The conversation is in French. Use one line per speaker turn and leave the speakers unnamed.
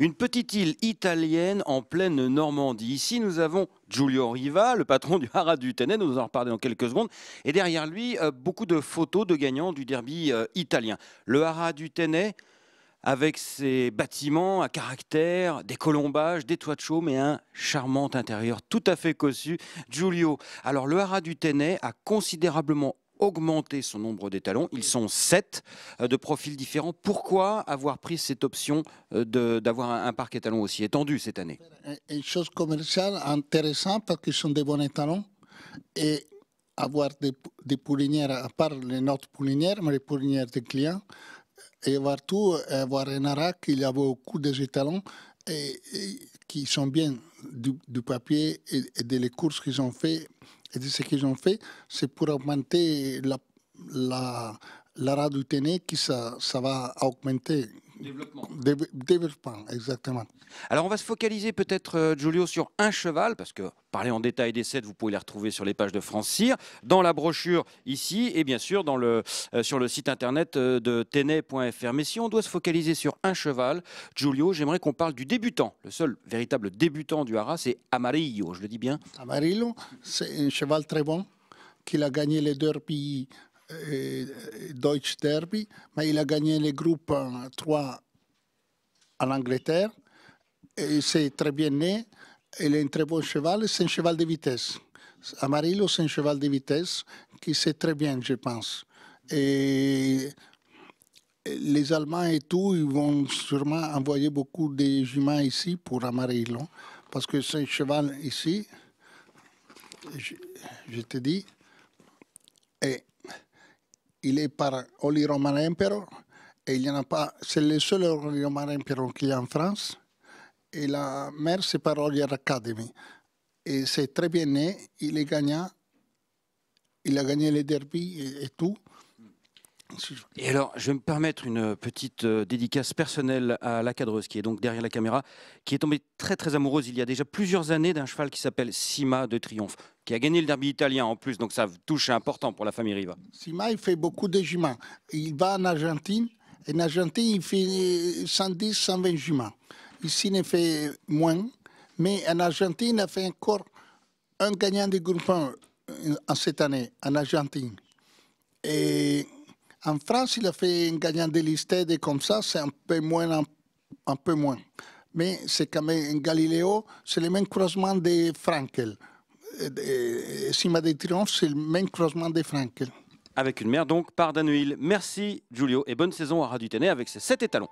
Une petite île italienne en pleine Normandie. Ici, nous avons Giulio Riva, le patron du Haras du Tenet, nous en reparler dans quelques secondes. Et derrière lui, euh, beaucoup de photos de gagnants du derby euh, italien. Le Haras du avec ses bâtiments à caractère, des colombages, des toits de chaume et un charmant intérieur tout à fait cossu. Giulio, alors le haras du a considérablement augmenter son nombre d'étalons. Ils sont sept euh, de profils différents. Pourquoi avoir pris cette option euh, d'avoir un, parc étalon aussi étendu cette année
euh, Une chose commerciale intéressante parce qu'ils sont des bons étalons. Et avoir des, poulinières, à part les nôtres poulinières, mais les poulinières des clients, et avoir tout, avoir un arac, il y a beaucoup des étalons et, qui sont bien du, papier et, et des les courses qu'ils ont fait et ce qu'ils ont fait, c'est pour augmenter la, la, la que e qui ça, ça va augmenter Développement. développement, exactement.
Alors on va se focaliser peut-être, euh, Giulio, sur un cheval, parce que parler en détail des sept, vous pouvez les retrouver sur les pages de France dans la brochure ici, et bien sûr dans le, euh, sur le site internet euh, de tenet.fr. Mais si on doit se focaliser sur un cheval, Giulio, j'aimerais qu'on parle du débutant. Le seul véritable débutant du haras, c'est Amarillo, je le dis bien
Amarillo, c'est un cheval très bon, qu'il a gagné les deux pays et, euh, Derby, mais il a gagné les groupes 3 en Angleterre. Et c'est très bien né. Il est un très bon cheval. C'est un cheval de vitesse. Amarillo, c'est un cheval de vitesse qui sait très bien, je pense. Et les Allemands et tout, ils vont sûrement envoyer beaucoup de juments ici pour Amarillo. Parce que c'est un cheval ici, je te dis, il est par Oli Roman Emperor. Et il n'y en a pas. C'est le seul Oli Roman Emperor qu'il y a en France. Et la mère, c'est par Oli Academy. Et c'est très bien né. Il est gagnant. Il a gagné les derbies et tout.
Et alors, je vais me permettre une petite euh, dédicace personnelle à la cadreuse qui est donc derrière la caméra, qui est tombée très très amoureuse il y a déjà plusieurs années d'un cheval qui s'appelle Sima de Triomphe, qui a gagné le derby italien en plus, donc ça touche important pour la famille Riva.
Sima, il fait beaucoup de juments. Il va en Argentine, et en Argentine, il fait 110, euh, 120 juments. Ici, il fait moins, mais en Argentine, il a fait encore un gagnant du groupe 1 euh, en cette année, en Argentine. Et en France, il a fait un gagnant Listed et comme ça, c'est un peu moins, un, peu moins. Mais c'est quand même Galiléo, c'est le même croisement de Frankel. Sima des Triomphes, c'est le même croisement de Frankel.
Avec une mère donc par Danuil. Merci Giulio et bonne saison à Radio avec ses 7 étalons.